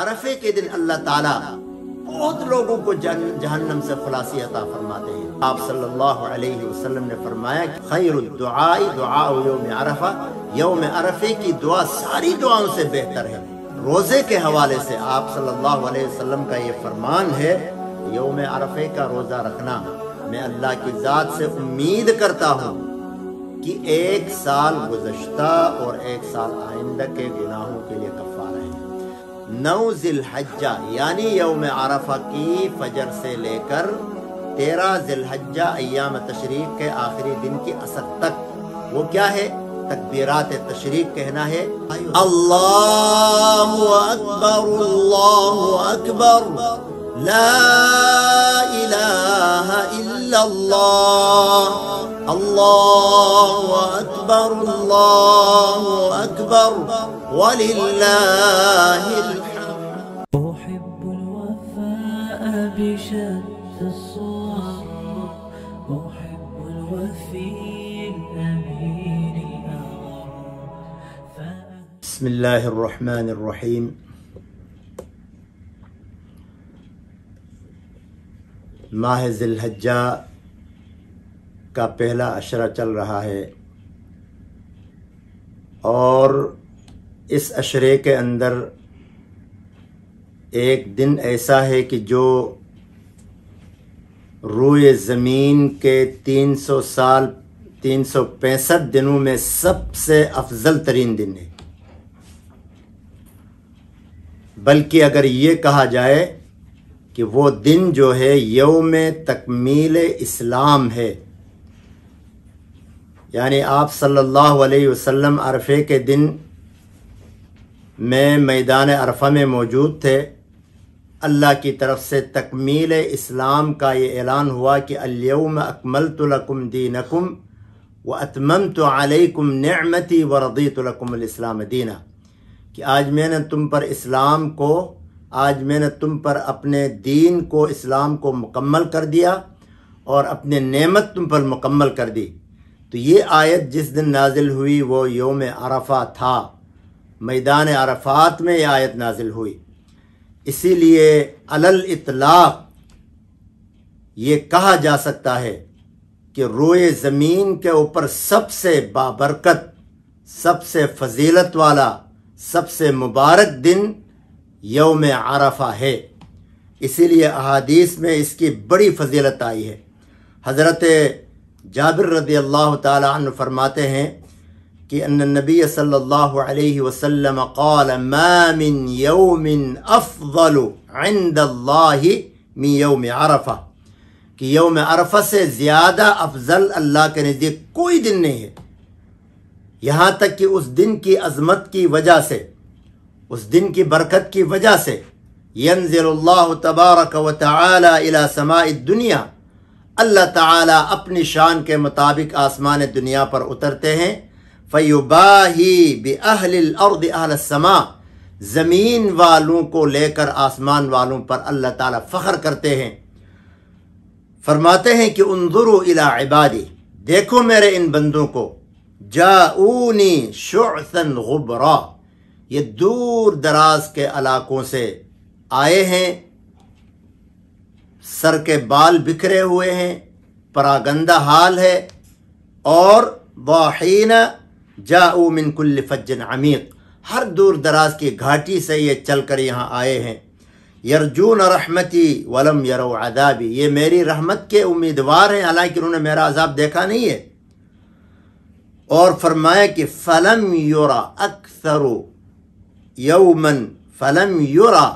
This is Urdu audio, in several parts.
عرفے کے دن اللہ تعالیٰ بہت لوگوں کو جہنم سے خلاصی عطا فرماتے ہیں آپ صلی اللہ علیہ وسلم نے فرمایا خیر دعاء یوم یوم عرفہ عرفے کی دعا ساری سے بہتر ہے روزے کے حوالے سے آپ صلی اللہ علیہ وسلم کا یہ فرمان ہے یوم عرفے کا روزہ رکھنا میں اللہ کی ذات سے امید کرتا ہوں کہ ایک سال گزشتہ اور ایک سال آئندہ کے گناہوں کے لیے کفر نو ذی الحجہ یعنی یوم عرفہ کی فجر سے لے کر تیرہ ذی الحجہ ایام تشریف کے آخری دن کی اثر تک وہ کیا ہے تکبیرات تشریف کہنا ہے اللہ اکبر اللہ اللہ اکبر لا الہ الا الله أكبر الله أكبر ولله الحمد أحب الوفاء بشتى الصور أحب الوفي الأمين بسم الله الرحمن الرحيم ماهز الهجاء کا پہلا اشرہ چل رہا ہے اور اس اشرے کے اندر ایک دن ایسا ہے کہ جو روئے زمین کے تین سو سال تین سو پینسٹھ دنوں میں سب سے افضل ترین دن ہے بلکہ اگر یہ کہا جائے کہ وہ دن جو ہے یوم تکمیل اسلام ہے یعنی آپ صلی اللہ علیہ وسلم عرفے کے دن میں میدان عرفہ میں موجود تھے اللہ کی طرف سے تکمیل اسلام کا یہ اعلان ہوا کہ الیوم اکملت لکم دینکم و اتممت علیکم نعمتی و رضیت لکم الاسلام دینہ کہ آج میں نے تم پر اسلام کو آج میں نے تم پر اپنے دین کو اسلام کو مکمل کر دیا اور اپنے نعمت تم پر مکمل کر دی تو یہ آیت جس دن نازل ہوئی وہ یوم عرفہ تھا میدان عرفات میں یہ آیت نازل ہوئی اسی لیے علل اطلاق یہ کہا جا سکتا ہے کہ روئے زمین کے اوپر سب سے بابرکت سب سے فضیلت والا سب سے مبارک دن یوم عرفہ ہے اسی لیے احادیث میں اس کی بڑی فضیلت آئی ہے حضرت جابر رضی اللہ تعالی عنہ فرماتے ہیں کہ ان نبی صلی اللہ علیہ وسلم قال ما من یوم افضل عند اللہ من یوم عرفہ کہ یوم عرفہ سے زیادہ افضل اللہ کے نزدیک کوئی دن نہیں ہے یہاں تک کہ اس دن کی عظمت کی وجہ سے اس دن کی برکت کی وجہ سے ینزل اللہ تبارک و تعالی الی سماء الدنیا اللہ تعالیٰ اپنی شان کے مطابق آسمان دنیا پر اترتے ہیں فَيُبَاهِ بِأَهْلِ الْأَرْضِ اور السَّمَا زمین والوں کو لے کر آسمان والوں پر اللہ تعالیٰ فخر کرتے ہیں فرماتے ہیں کہ انظروا الی عبادی دیکھو میرے ان بندوں کو جاؤنی شعثا غبرا یہ دور دراز کے علاقوں سے آئے ہیں سر کے بال بکھرے ہوئے ہیں پراگندہ حال ہے اور واحین جاؤ من کل فجن عمیق ہر دور دراز کی گھاٹی سے یہ چل کر یہاں آئے ہیں یرجون رحمتی ولم یرو عذابی یہ میری رحمت کے امیدوار ہیں حالانکہ انہوں نے میرا عذاب دیکھا نہیں ہے اور فرمایا کہ فلم یورا اکثر یومن فلم یورا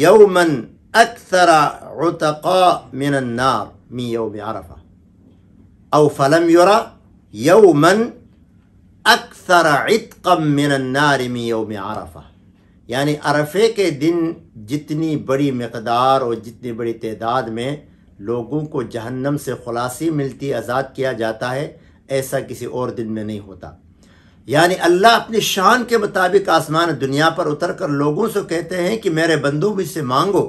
یومن اکثر عتقا من النار من یوم عرفہ او فلم یرا یوما اکثر عتقا من النار من یوم عرفہ یعنی عرفے کے دن جتنی بڑی مقدار اور جتنی بڑی تعداد میں لوگوں کو جہنم سے خلاصی ملتی آزاد کیا جاتا ہے ایسا کسی اور دن میں نہیں ہوتا یعنی اللہ اپنی شان کے مطابق آسمان دنیا پر اتر کر لوگوں سے کہتے ہیں کہ میرے مجھ سے مانگو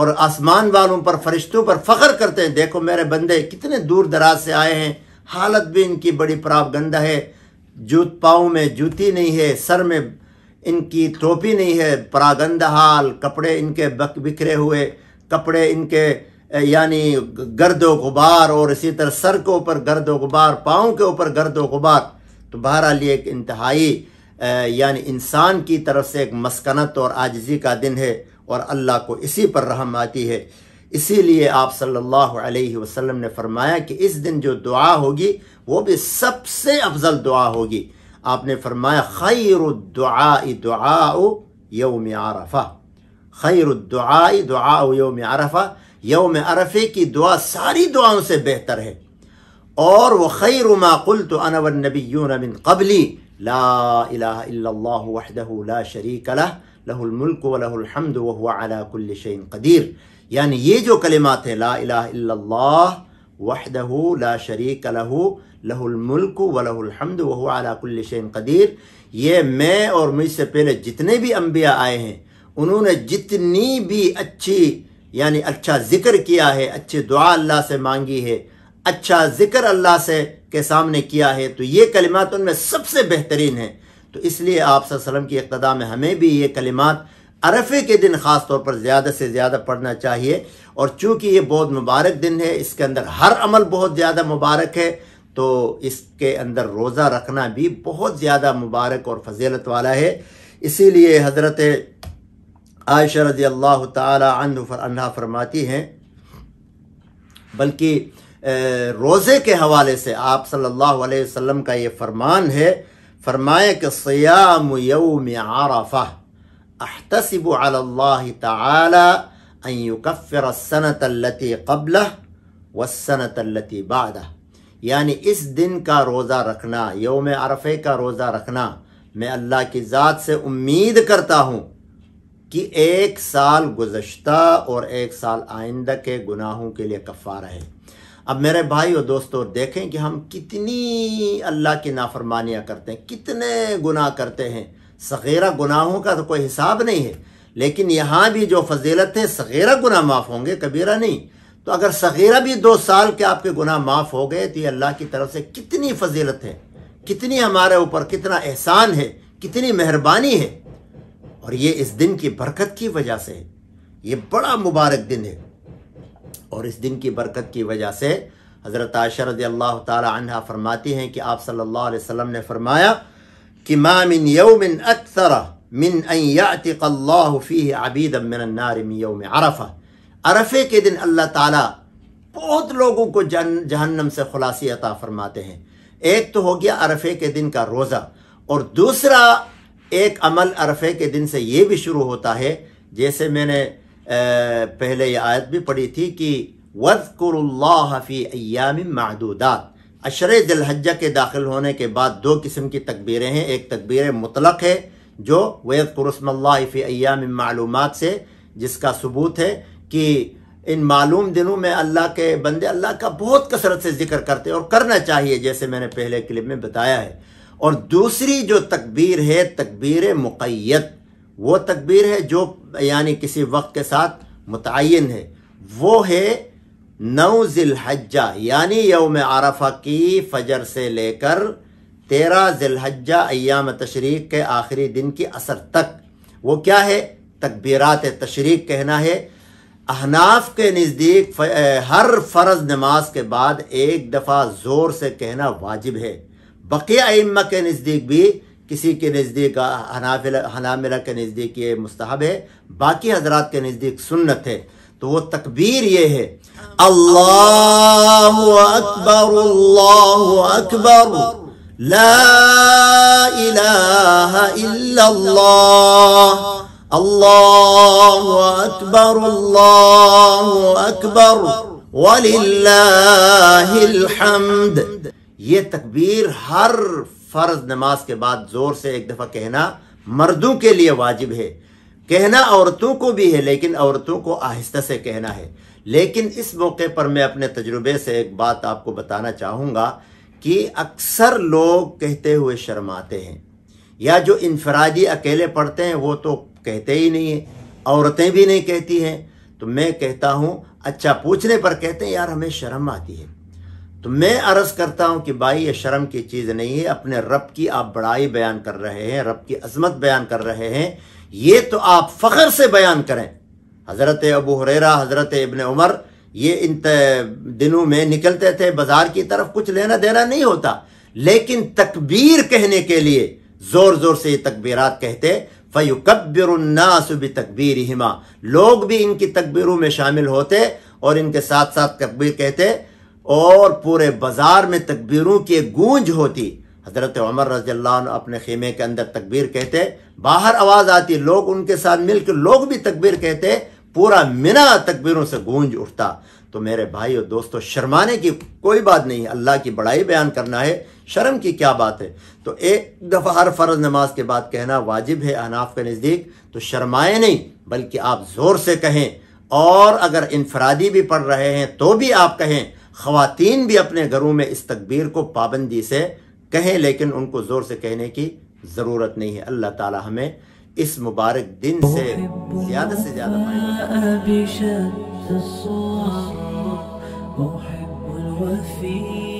اور آسمان والوں پر فرشتوں پر فخر کرتے ہیں دیکھو میرے بندے کتنے دور دراز سے آئے ہیں حالت بھی ان کی بڑی گندہ ہے جوت پاؤں میں جوتی نہیں ہے سر میں ان کی ٹوپی نہیں ہے پراگندہ حال کپڑے ان کے بک بکھرے ہوئے کپڑے ان کے یعنی گرد و غبار اور اسی طرح سر کے اوپر گرد و غبار پاؤں کے اوپر گرد و غبار تو بہرحال یہ ایک انتہائی یعنی انسان کی طرف سے ایک مسکنت اور آجزی کا دن ہے اور اللہ کو اسی پر رحم آتی ہے اسی لیے آپ صلی اللہ علیہ وسلم نے فرمایا کہ اس دن جو دعا ہوگی وہ بھی سب سے افضل دعا ہوگی آپ نے فرمایا خیر الدعاء دعاء یوم عرفہ خیر الدعاء دعاء یوم عرفہ یوم عرفے کی دعا ساری دعاؤں سے بہتر ہے اور وہ خیر ما قلت انا والنبیون من قبلی لا الہ الا اللہ وحدہ لا شریک لہ لہ الملک لہ الحمد کل شیء قدیر یعنی یہ جو کلمات ہیں لا الہ الا اللہ وحدہ لا شریک لہ الملک لہ الحمد کل شیء قدیر یہ میں اور مجھ سے پہلے جتنے بھی انبیاء آئے ہیں انہوں نے جتنی بھی اچھی یعنی اچھا ذکر کیا ہے اچھی دعا اللہ سے مانگی ہے اچھا ذکر اللہ سے کے سامنے کیا ہے تو یہ کلمات ان میں سب سے بہترین ہیں تو اس لیے آپ صلی اللہ علیہ وسلم کی اقتداء میں ہمیں بھی یہ کلمات عرفے کے دن خاص طور پر زیادہ سے زیادہ پڑھنا چاہیے اور چونکہ یہ بہت مبارک دن ہے اس کے اندر ہر عمل بہت زیادہ مبارک ہے تو اس کے اندر روزہ رکھنا بھی بہت زیادہ مبارک اور فضیلت والا ہے اسی لیے حضرت عائشہ رضی اللہ تعالی عنہ عنہ فرماتی ہیں بلکہ روزے کے حوالے سے آپ صلی اللہ علیہ وسلم کا یہ فرمان ہے فرمایا کہ صیام یوم عرفہ احتسب علی اللہ تعالی ان یکفر السنة قبل قبلہ والسنة تلتی بعدہ یعنی اس دن کا روزہ رکھنا یوم عرفے کا روزہ رکھنا میں اللہ کی ذات سے امید کرتا ہوں کہ ایک سال گزشتہ اور ایک سال آئندہ کے گناہوں کے لیے کفارہ ہے اب میرے بھائی اور دوستو دیکھیں کہ ہم کتنی اللہ کی نافرمانیاں کرتے ہیں کتنے گناہ کرتے ہیں سغیرہ گناہوں کا تو کوئی حساب نہیں ہے لیکن یہاں بھی جو فضیلت ہیں سغیرہ گناہ معاف ہوں گے کبیرہ نہیں تو اگر صغیرہ بھی دو سال کے آپ کے گناہ معاف ہو گئے تو یہ اللہ کی طرف سے کتنی فضیلت ہے کتنی ہمارے اوپر کتنا احسان ہے کتنی مہربانی ہے اور یہ اس دن کی برکت کی وجہ سے ہے یہ بڑا مبارک دن ہے اور اس دن کی برکت کی وجہ سے حضرت رضی اللہ تعالی عنہ فرماتی ہیں کہ آپ صلی اللہ علیہ وسلم نے فرمایا کہ ما من من من من یوم یوم اکثر ان یعتق اللہ فیہ عبیدا النار عرفہ عرفے کے دن اللہ تعالی بہت لوگوں کو جہنم سے خلاصی عطا فرماتے ہیں ایک تو ہو گیا عرفے کے دن کا روزہ اور دوسرا ایک عمل عرفے کے دن سے یہ بھی شروع ہوتا ہے جیسے میں نے پہلے یہ آیت بھی پڑی تھی کہ وزقر اللہ فی حافظ ایام محدودات اشرِ دلحجہ کے داخل ہونے کے بعد دو قسم کی تکبیریں ہیں ایک تکبیر مطلق ہے جو ویز قرسم اللہ فی ایام معلومات سے جس کا ثبوت ہے کہ ان معلوم دنوں میں اللہ کے بندے اللہ کا بہت کثرت سے ذکر کرتے اور کرنا چاہیے جیسے میں نے پہلے کلپ میں بتایا ہے اور دوسری جو تکبیر ہے تکبیر مقیت وہ تکبیر ہے جو یعنی کسی وقت کے ساتھ متعین ہے وہ ہے نو ذی الحجہ یعنی یوم عرفہ کی فجر سے لے کر تیرہ ذی الحجہ ایام تشریق کے آخری دن کی اثر تک وہ کیا ہے تکبیرات تشریق کہنا ہے احناف کے نزدیک ہر فرض نماز کے بعد ایک دفعہ زور سے کہنا واجب ہے بقیہ ائمہ کے نزدیک بھی کسی کے نزدیک حناملہ کے نزدیک یہ مستحب ہے باقی حضرات کے نزدیک سنت ہے تو وہ تکبیر یہ ہے اللہ اکبر اللہ اکبر لا الہ الا اللہ اللہ اکبر اللہ اکبر وللہ الحمد یہ تکبیر ہر فرض نماز کے بعد زور سے ایک دفعہ کہنا مردوں کے لیے واجب ہے کہنا عورتوں کو بھی ہے لیکن عورتوں کو آہستہ سے کہنا ہے لیکن اس موقع پر میں اپنے تجربے سے ایک بات آپ کو بتانا چاہوں گا کہ اکثر لوگ کہتے ہوئے شرماتے ہیں یا جو انفرادی اکیلے پڑھتے ہیں وہ تو کہتے ہی نہیں ہیں عورتیں بھی نہیں کہتی ہیں تو میں کہتا ہوں اچھا پوچھنے پر کہتے ہیں یار ہمیں شرم آتی ہے تو میں عرض کرتا ہوں کہ بھائی یہ شرم کی چیز نہیں ہے اپنے رب کی آپ بڑائی بیان کر رہے ہیں رب کی عظمت بیان کر رہے ہیں یہ تو آپ فخر سے بیان کریں حضرت ابو حریرہ حضرت ابن عمر یہ ان دنوں میں نکلتے تھے بازار کی طرف کچھ لینا دینا نہیں ہوتا لیکن تکبیر کہنے کے لیے زور زور سے یہ تکبیرات کہتے فعو الناس الناسب تقبیر لوگ بھی ان کی تکبیروں میں شامل ہوتے اور ان کے ساتھ ساتھ تکبیر کہتے اور پورے بازار میں تکبیروں کی ایک گونج ہوتی حضرت عمر رضی اللہ عنہ اپنے خیمے کے اندر تکبیر کہتے باہر آواز آتی لوگ ان کے ساتھ مل کے لوگ بھی تکبیر کہتے پورا منا تکبیروں سے گونج اٹھتا تو میرے بھائی اور دوستو شرمانے کی کوئی بات نہیں اللہ کی بڑائی بیان کرنا ہے شرم کی کیا بات ہے تو ایک دفعہ ہر فرض نماز کے بعد کہنا واجب ہے اناف کے نزدیک تو شرمائے نہیں بلکہ آپ زور سے کہیں اور اگر انفرادی بھی پڑھ رہے ہیں تو بھی آپ کہیں خواتین بھی اپنے گھروں میں اس تکبیر کو پابندی سے کہیں لیکن ان کو زور سے کہنے کی ضرورت نہیں ہے اللہ تعالی ہمیں اس مبارک دن سے زیادہ سے زیادہ